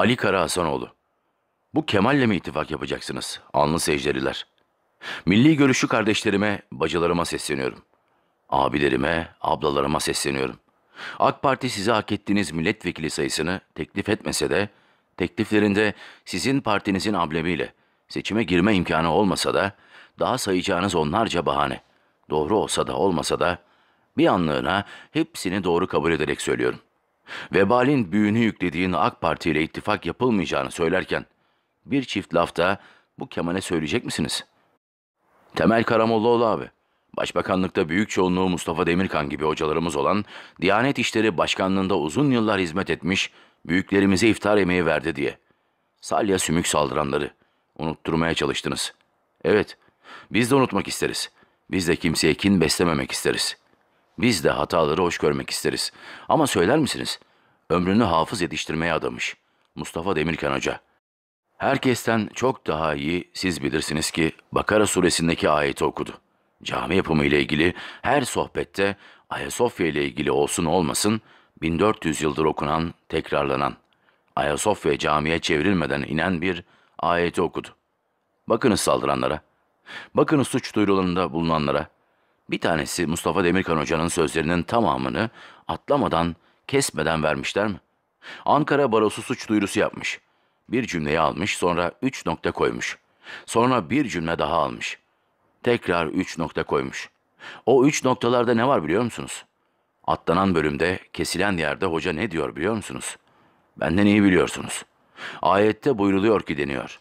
Ali Kara Hasanoğlu. Bu Kemal'le mi ittifak yapacaksınız? Anlı secderiler. Milli görüşü kardeşlerime, bacılarıma sesleniyorum. Abilerime, ablalarıma sesleniyorum. AK Parti size hak ettiğiniz milletvekili sayısını teklif etmese de, tekliflerinde sizin partinizin ablemiyle seçime girme imkanı olmasa da, daha sayacağınız onlarca bahane, doğru olsa da olmasa da, bir anlığına hepsini doğru kabul ederek söylüyorum. Vebalin büyünü yüklediğin AK Parti ile ittifak yapılmayacağını söylerken bir çift lafta bu Kemal'e söyleyecek misiniz? Temel Karamollaoğlu abi. Başbakanlıkta büyük çoğunluğu Mustafa Demirkan gibi hocalarımız olan, Diyanet İşleri Başkanlığında uzun yıllar hizmet etmiş, büyüklerimize iftar yemeği verdi diye. Salya sümük saldıranları. Unutturmaya çalıştınız. Evet, biz de unutmak isteriz. Biz de kimseye kin beslememek isteriz. Biz de hataları hoş görmek isteriz. Ama söyler misiniz? Ömrünü hafız yetiştirmeye adamış. Mustafa Demirkan Hoca. Herkesten çok daha iyi siz bilirsiniz ki Bakara suresindeki ayeti okudu. Cami yapımı ile ilgili her sohbette Ayasofya ile ilgili olsun olmasın 1400 yıldır okunan, tekrarlanan, Ayasofya camiye çevrilmeden inen bir ayeti okudu. Bakınız saldıranlara, bakınız suç duyurularında bulunanlara. Bir tanesi Mustafa Demirkan Hoca'nın sözlerinin tamamını atlamadan kesmeden vermişler mi? Ankara Barosu suç duyurusu yapmış. Bir cümleyi almış, sonra üç nokta koymuş. Sonra bir cümle daha almış. Tekrar üç nokta koymuş. O üç noktalarda ne var biliyor musunuz? Atlanan bölümde, kesilen yerde hoca ne diyor biliyor musunuz? Benden iyi biliyorsunuz. Ayette buyruluyor ki deniyor.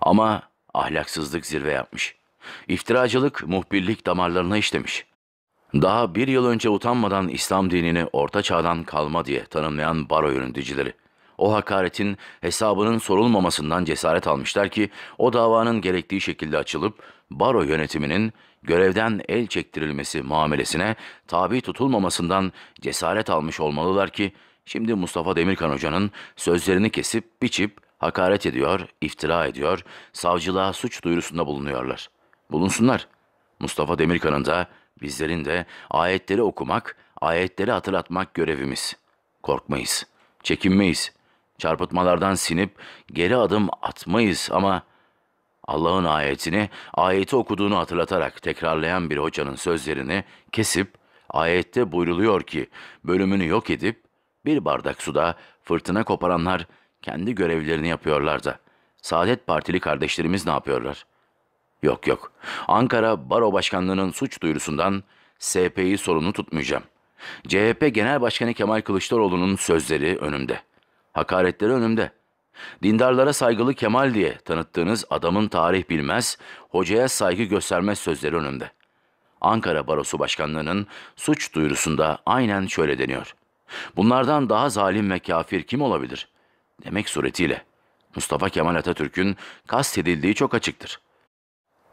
Ama ahlaksızlık zirve yapmış. İftiracılık, muhbirlik damarlarına işlemiş. Daha bir yıl önce utanmadan İslam dinini orta çağdan kalma diye tanımlayan baro yöneticileri, o hakaretin hesabının sorulmamasından cesaret almışlar ki o davanın gerektiği şekilde açılıp baro yönetiminin görevden el çektirilmesi muamelesine tabi tutulmamasından cesaret almış olmalılar ki şimdi Mustafa Demirkan Hoca'nın sözlerini kesip biçip hakaret ediyor, iftira ediyor, savcılığa suç duyurusunda bulunuyorlar. Bulunsunlar. Mustafa Demirkan'ın da Bizlerin de ayetleri okumak, ayetleri hatırlatmak görevimiz. Korkmayız, çekinmeyiz, çarpıtmalardan sinip geri adım atmayız ama Allah'ın ayetini, ayeti okuduğunu hatırlatarak tekrarlayan bir hocanın sözlerini kesip, ayette buyruluyor ki bölümünü yok edip bir bardak suda fırtına koparanlar kendi görevlerini yapıyorlar da. Saadet Partili kardeşlerimiz ne yapıyorlar? Yok yok. Ankara Baro Başkanlığı'nın suç duyurusundan SP'yi sorunu tutmayacağım. CHP Genel Başkanı Kemal Kılıçdaroğlu'nun sözleri önümde. Hakaretleri önümde. Dindarlara saygılı Kemal diye tanıttığınız adamın tarih bilmez, hocaya saygı göstermez sözleri önümde. Ankara Barosu Başkanlığı'nın suç duyurusunda aynen şöyle deniyor. Bunlardan daha zalim ve kafir kim olabilir? Demek suretiyle. Mustafa Kemal Atatürk'ün kastedildiği çok açıktır.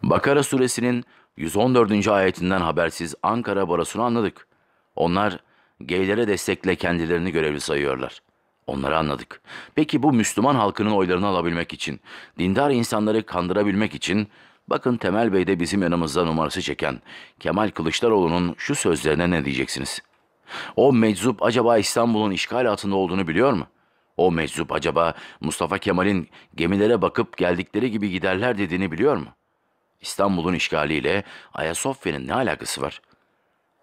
Bakara suresinin 114. ayetinden habersiz Ankara barosunu anladık. Onlar geylere destekle kendilerini görevli sayıyorlar. Onları anladık. Peki bu Müslüman halkının oylarını alabilmek için, dindar insanları kandırabilmek için, bakın Temel Bey de bizim yanımızda numarası çeken Kemal Kılıçdaroğlu'nun şu sözlerine ne diyeceksiniz? O meczup acaba İstanbul'un işgal altında olduğunu biliyor mu? O meczup acaba Mustafa Kemal'in gemilere bakıp geldikleri gibi giderler dediğini biliyor mu? İstanbul'un işgaliyle Ayasofya'nın ne alakası var?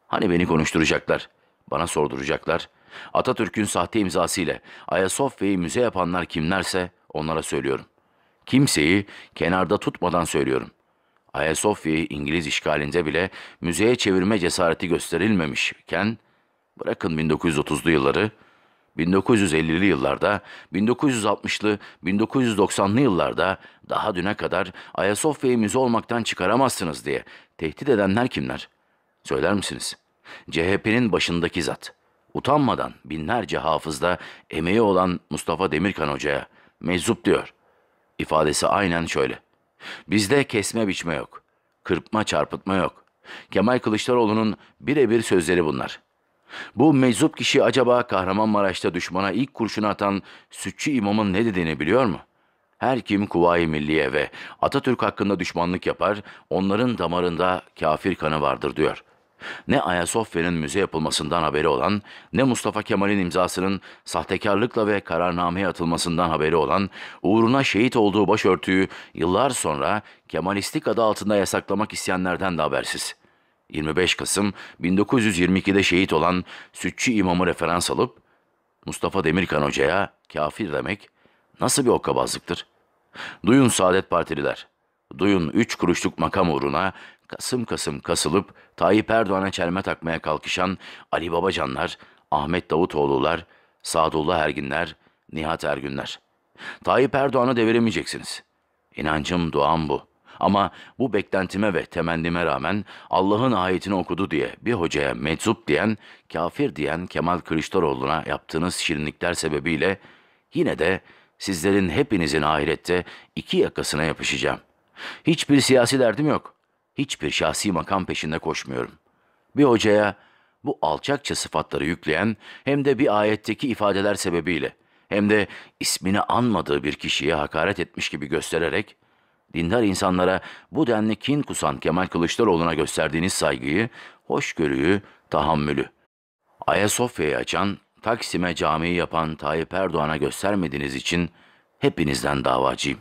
Hani beni konuşturacaklar, bana sorduracaklar. Atatürk'ün sahte imzasıyla Ayasofya'yı müze yapanlar kimlerse onlara söylüyorum. Kimseyi kenarda tutmadan söylüyorum. Ayasofya'yı İngiliz işgalinde bile müzeye çevirme cesareti gösterilmemişken, bırakın 1930'lu yılları, 1950'li yıllarda, 1960'lı, 1990'lı yıllarda daha düne kadar Ayasofya'yı müze olmaktan çıkaramazsınız diye tehdit edenler kimler? Söyler misiniz? CHP'nin başındaki zat. Utanmadan binlerce hafızda emeği olan Mustafa Demirkan Hoca'ya meczup diyor. İfadesi aynen şöyle. Bizde kesme biçme yok. Kırpma çarpıtma yok. Kemal Kılıçdaroğlu'nun birebir sözleri bunlar.'' Bu meczup kişi acaba Kahramanmaraş'ta düşmana ilk kurşunu atan sütçü imamın ne dediğini biliyor mu? Her kim Kuvayi Milliye ve Atatürk hakkında düşmanlık yapar, onların damarında kafir kanı vardır diyor. Ne Ayasofya'nın müze yapılmasından haberi olan, ne Mustafa Kemal'in imzasının sahtekarlıkla ve kararnameye atılmasından haberi olan, uğruna şehit olduğu başörtüyü yıllar sonra Kemalistik adı altında yasaklamak isteyenlerden de habersiz.'' 25 Kasım 1922'de şehit olan Sütçü imamı referans alıp Mustafa Demirkan Hoca'ya kafir demek nasıl bir okkabazlıktır? Duyun Saadet Partililer, duyun üç kuruşluk makam uğruna kasım kasım kasılıp Tayyip Erdoğan'a çelme takmaya kalkışan Ali Babacanlar, Ahmet Davutoğlu'lar, Sadullah Erginler, Nihat Ergünler. Tayyip Erdoğan'ı deviremeyeceksiniz. İnancım, duam bu. Ama bu beklentime ve temennime rağmen Allah'ın ayetini okudu diye bir hocaya meczup diyen, kafir diyen Kemal Kılıçdaroğlu'na yaptığınız şirinlikler sebebiyle yine de sizlerin hepinizin ahirette iki yakasına yapışacağım. Hiçbir siyasi derdim yok. Hiçbir şahsi makam peşinde koşmuyorum. Bir hocaya bu alçakça sıfatları yükleyen hem de bir ayetteki ifadeler sebebiyle hem de ismini anmadığı bir kişiye hakaret etmiş gibi göstererek dindar insanlara bu denli kin kusan Kemal Kılıçdaroğlu'na gösterdiğiniz saygıyı, hoşgörüyü, tahammülü, Ayasofya'yı açan, Taksim'e camiyi yapan Tayyip Erdoğan'a göstermediğiniz için hepinizden davacıyım.